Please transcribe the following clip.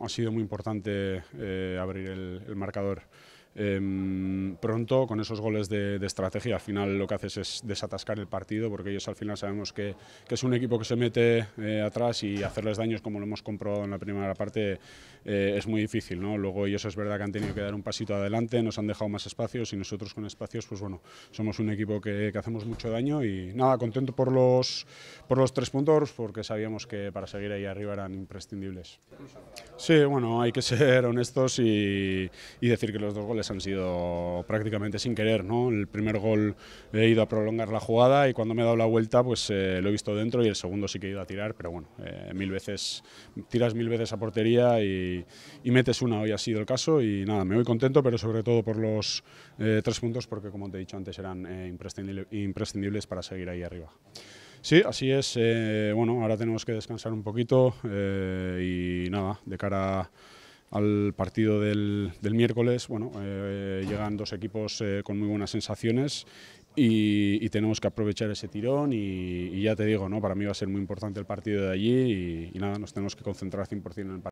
Ha sido muy importante eh, abrir el, marcador. Em, pronto con esos goles de, de, estrategia. Al final lo que haces es desatascar el partido porque ellos al final sabemos que, que es un equipo que se mete eh, atrás y hacerles daños como lo hemos comprobado en la primera parte eh, es muy difícil. ¿no? Luego ellos es verdad que han tenido que dar un pasito adelante, nos han dejado más espacios y nosotros con espacios pues bueno, somos un equipo que, que hacemos mucho daño y nada, contento por los, por los tres puntos porque sabíamos que para seguir ahí arriba eran imprescindibles. Sí, bueno, hay que ser honestos y, y decir que los dos goles han sido prácticamente sin querer. ¿no? El primer gol he ido a prolongar la jugada y cuando me he dado la vuelta pues eh, lo he visto dentro y el segundo sí que he ido a tirar, pero bueno, eh, mil veces, tiras mil veces a portería y, metes una, hoy ha sido el caso y nada, me voy contento, pero sobre todo por los eh, tres puntos porque como te he dicho antes eran imprescindibles para seguir ahí arriba. Sí, así es. bueno, ahora tenemos que descansar un poquito y nada, de cara a al partido del, miércoles. Bueno, eh, llegan dos equipos eh, con muy buenas sensaciones y, tenemos que aprovechar ese tirón y, ya te digo, ¿no? para mí va a ser muy importante el partido de allí y, nada, nos tenemos que concentrar 100% en el partido.